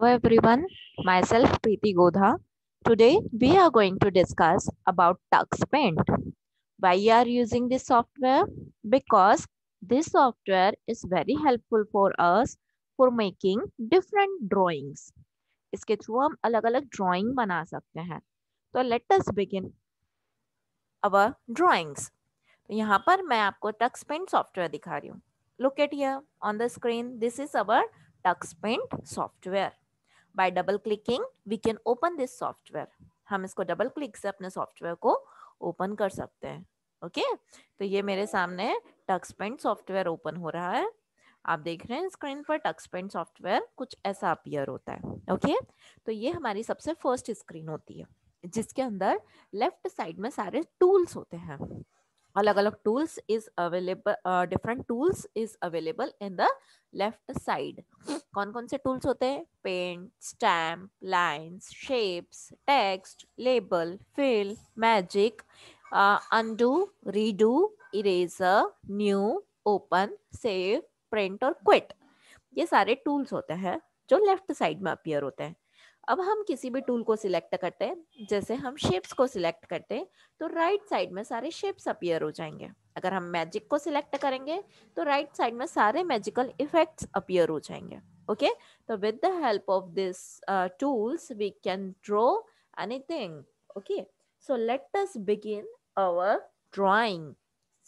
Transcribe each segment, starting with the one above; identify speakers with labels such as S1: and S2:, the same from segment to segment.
S1: Hello everyone, myself Preeti Godha. Today we are going to discuss about Tux Paint. Why you are using this software? Because this software is very helpful for us for making different drawings. इसके through हम अलग अलग drawing बना सकते हैं तो let us begin our drawings. तो यहाँ पर मैं आपको Tux Paint सॉफ्टवेयर दिखा रही हूँ Look at here on the screen. This is our Tux Paint software. By double clicking we can open this software हम इसको डबल क्लिक से अपने सॉफ्टवेयर को ओपन कर सकते हैं ओके okay? तो ये मेरे सामने टक्सपेंट सॉफ्टवेयर ओपन हो रहा है आप देख रहे हैं स्क्रीन पर टक्सपेंट सॉफ्टवेयर कुछ ऐसा अपियर होता है ओके okay? तो ये हमारी सबसे फर्स्ट स्क्रीन होती है जिसके अंदर लेफ्ट साइड में सारे टूल्स होते हैं अलग अलग tools is available different tools is available in the left side कौन कौन से टूल्स होते हैं paint stamp lines shapes text label fill magic undo redo eraser new open save print और क्विट ये सारे टूल्स होते हैं जो लेफ्ट साइड में अपियर होते हैं अब हम किसी भी टूल को सिलेक्ट करते हैं जैसे हम शेप्स को सिलेक्ट करते हैं तो राइट right साइड में सारे शेप्स अपियर हो जाएंगे अगर हम मैजिक को सिलेक्ट करेंगे तो राइट right साइड में सारे मैजिकल इफेक्ट्स अपियर हो जाएंगे okay so with the help of this uh, tools we can draw anything okay so let us begin our drawing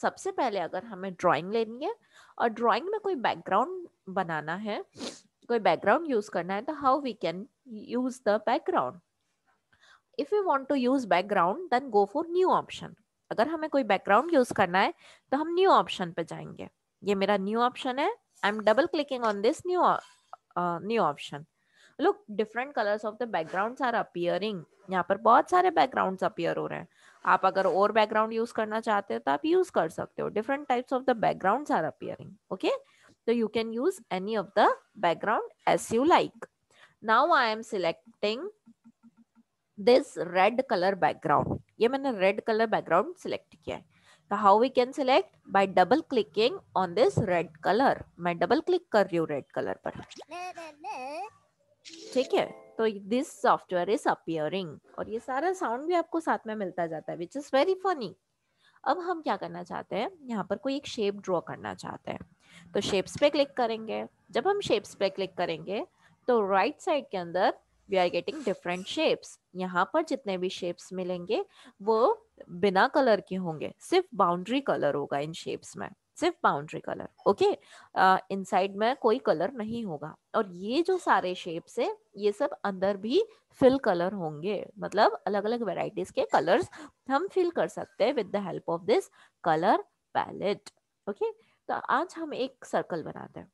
S1: सबसे पहले अगर हमें ड्राइंग लेनी है और ड्राइंग में कोई बैकग्राउंड बनाना है कोई बैकग्राउंड यूज करना है तो how we can use the background if you want to use background then go for new option अगर हमें कोई बैकग्राउंड यूज करना है तो हम न्यू ऑप्शन पे जाएंगे ये मेरा न्यू ऑप्शन है I am double clicking on this new new option look different colours of the backgrounds are appearing यहाँ पर बहुत सारे बैकग्राउंड्स अपियर हो रहे हैं आप अगर और बैकग्राउंड यूज करना चाहते हो तो आप यूज कर सकते हो different types of the backgrounds are appearing okay तो you can use any of the background as you like now I am selecting this red colour background ये मैंने रेड कलर बैकग्राउंड सिलेक्ट किया है तो how we can select by double clicking on this red colour मैं double click कर रही हूँ red colour पर ठीक है तो दिस सॉफ्टवेयर इज अपियरिंग और ये सारा साउंड भी आपको साथ में मिलता जाता है विच इज़ वेरी फनी अब हम क्या करना चाहते हैं यहाँ पर कोई एक शेप ड्रॉ करना चाहते हैं तो शेप्स पे क्लिक करेंगे जब हम शेप्स पे क्लिक करेंगे तो राइट right साइड के अंदर we are getting different shapes यहाँ पर जितने भी शेप्स मिलेंगे वो बिना कलर के होंगे सिर्फ बाउंड्री कलर होगा इन शेप्स में सिर्फ boundary colour okay inside में कोई कलर नहीं होगा और ये जो सारे शेप्स है ये सब अंदर भी फिल कलर होंगे मतलब अलग अलग वेराइटीज के कलर्स हम फिल कर सकते हैं with the help of this colour palette okay तो आज हम एक सर्कल बनाते हैं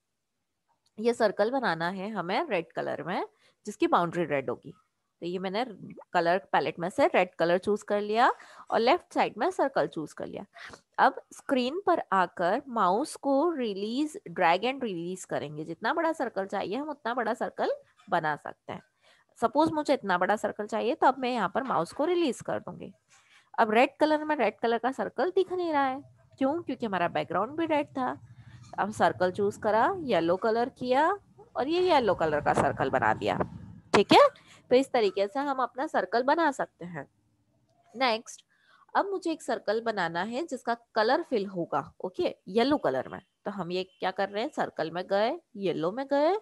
S1: ये सर्कल बनाना है हमें रेड कलर में जिसकी बाउंड्री रेड होगी तो ये मैंने कलर पैलेट में से रेड कलर चूज कर लिया और लेफ्ट साइड में सर्कल चूज कर लिया अब स्क्रीन पर आकर माउस को रिलीज ड्रैग एंड रिलीज करेंगे जितना बड़ा सर्कल चाहिए हम उतना बड़ा सर्कल बना सकते हैं सपोज मुझे इतना बड़ा सर्कल चाहिए तो अब मैं यहाँ पर माउस को रिलीज कर दूंगी अब रेड कलर में रेड कलर का सर्कल दिख नहीं रहा है क्यों क्योंकि हमारा बैकग्राउंड भी रेड था हम सर्कल चूज करा येलो कलर किया और ये येलो कलर का सर्कल बना दिया ठीक है तो इस तरीके से हम अपना सर्कल बना सकते हैं नेक्स्ट अब मुझे एक सर्कल बनाना है जिसका कलर फिल होगा ओके येलो कलर में तो हम ये क्या कर रहे हैं सर्कल में गए येलो में गए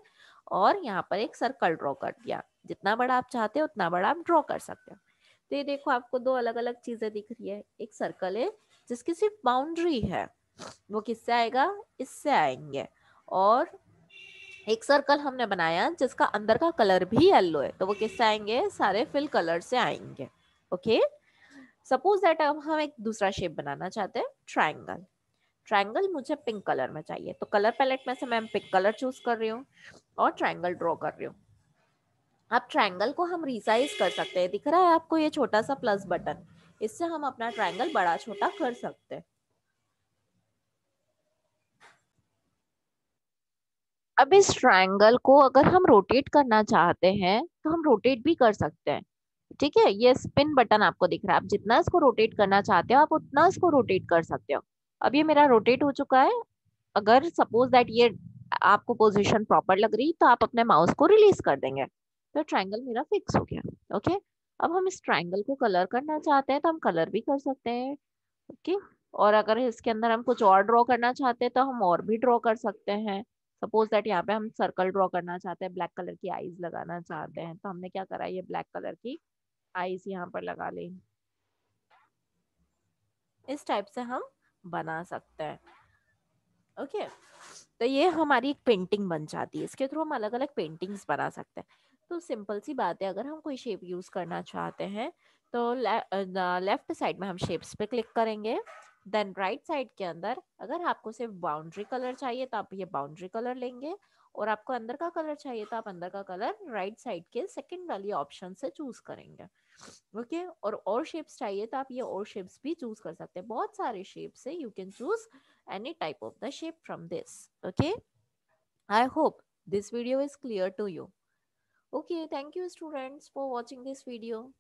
S1: और यहाँ पर एक सर्कल ड्रॉ कर दिया जितना बड़ा आप चाहते हो उतना बड़ा आप ड्रॉ कर सकते हो तो ये देखो आपको दो अलग अलग चीजें दिख रही है एक सर्कल है जिसकी सिर्फ बाउंड्री है वो किससे आएगा इससे आएंगे और एक सर्कल हमने बनाया जिसका अंदर का कलर भी येलो है तो वो किससे आएंगे सारे फिल कलर से आएंगे ओके सपोज दैट अब हम एक दूसरा शेप बनाना चाहते हैं ट्राइंगल ट्राइंगल मुझे पिंक कलर में चाहिए तो कलर पैलेट में से मैं पिंक कलर चूज कर रही हूँ और ट्राइंगल ड्रॉ कर रही हूँ अब ट्राइंगल को हम रिसाइज कर सकते हैं दिख रहा है आपको ये छोटा सा प्लस बटन इससे हम अपना ट्राइंगल बड़ा छोटा कर सकते हैं अब इस ट्रायंगल को अगर हम रोटेट करना चाहते हैं तो हम रोटेट भी कर सकते हैं ठीक है ये स्पिन बटन आपको दिख रहा है आप जितना इसको रोटेट करना चाहते हो आप उतना इसको रोटेट कर सकते हो अब ये मेरा रोटेट हो चुका है अगर सपोज दैट ये आपको पोजिशन प्रॉपर लग रही तो आप अपने माउस को रिलीज कर देंगे तो ट्राइंगल मेरा फिक्स हो गया ओके अब हम इस ट्राइंगल को कलर करना चाहते हैं तो हम कलर भी कर सकते हैं ओके और अगर इसके अंदर हम कुछ और ड्रॉ करना चाहते हैं तो हम और भी ड्रॉ कर सकते हैं सपोज दैट यहाँ पे हम सर्कल ड्रॉ करना चाहते हैं ब्लैक कलर की आईज लगाना चाहते हैं तो हमने क्या करा ये ब्लैक कलर की आईज यहाँ पर लगा ली इस टाइप से हम बना सकते हैं ओके तो ये हमारी एक पेंटिंग बन जाती है इसके थ्रू हम अलग अलग पेंटिंग्स बना सकते हैं तो सिंपल सी बात है अगर हम कोई शेप यूज़ करना चाहते हैं तो लेफ्ट साइड में हम शेप्स पे क्लिक करेंगे देन राइट साइड के अंदर अगर आपको सिर्फ बाउंड्री कलर चाहिए तो आप ये बाउंड्री कलर लेंगे और आपको अंदर का कलर चाहिए तो आप अंदर का कलर राइट साइड के सेकंड वाली ऑप्शन से चूज करेंगे ओके okay? और और शेप्स चाहिए तो आप ये और शेप्स भी चूज कर सकते हैं बहुत सारे शेप्स है you can choose any type of the shape from this okay I hope this video is clear to you okay thank you students for watching this video